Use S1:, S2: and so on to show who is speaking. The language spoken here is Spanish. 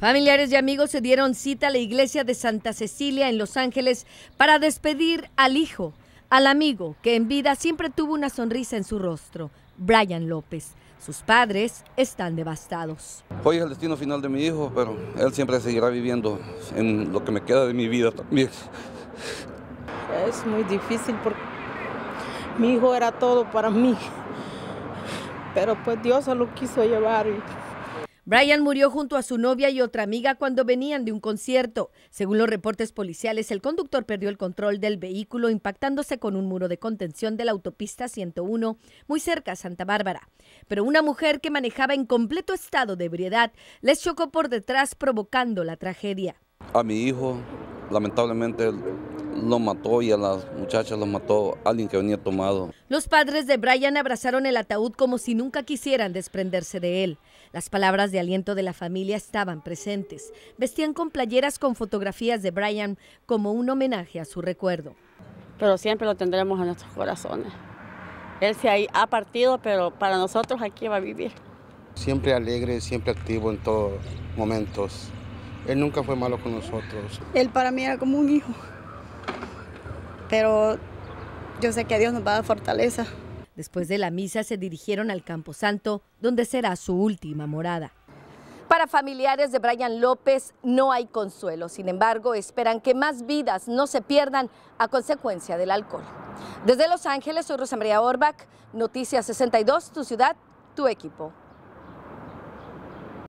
S1: Familiares y amigos se dieron cita a la iglesia de Santa Cecilia en Los Ángeles para despedir al hijo, al amigo que en vida siempre tuvo una sonrisa en su rostro, Brian López. Sus padres están devastados.
S2: Hoy es el destino final de mi hijo, pero él siempre seguirá viviendo en lo que me queda de mi vida también.
S3: Es muy difícil porque mi hijo era todo para mí,
S1: pero pues Dios lo quiso llevar. Y... Brian murió junto a su novia y otra amiga cuando venían de un concierto. Según los reportes policiales, el conductor perdió el control del vehículo impactándose con un muro de contención de la autopista 101 muy cerca a Santa Bárbara. Pero una mujer que manejaba en completo estado de ebriedad les chocó por detrás provocando la tragedia.
S2: A mi hijo, lamentablemente, lo mató y a las muchachas lo mató alguien que venía tomado.
S1: Los padres de Brian abrazaron el ataúd como si nunca quisieran desprenderse de él. Las palabras de aliento de la familia estaban presentes. Vestían con playeras con fotografías de Brian como un homenaje a su recuerdo.
S3: Pero siempre lo tendremos en nuestros corazones. Él se ha partido, pero para nosotros aquí va a vivir.
S4: Siempre alegre, siempre activo en todos momentos. Él nunca fue malo con nosotros.
S3: Él para mí era como un hijo
S1: pero yo sé que Dios nos va a dar fortaleza. Después de la misa se dirigieron al Camposanto, donde será su última morada. Para familiares de Brian López no hay consuelo, sin embargo esperan que más vidas no se pierdan a consecuencia del alcohol. Desde Los Ángeles, soy Rosa María Orbach, Noticias 62, tu ciudad, tu equipo.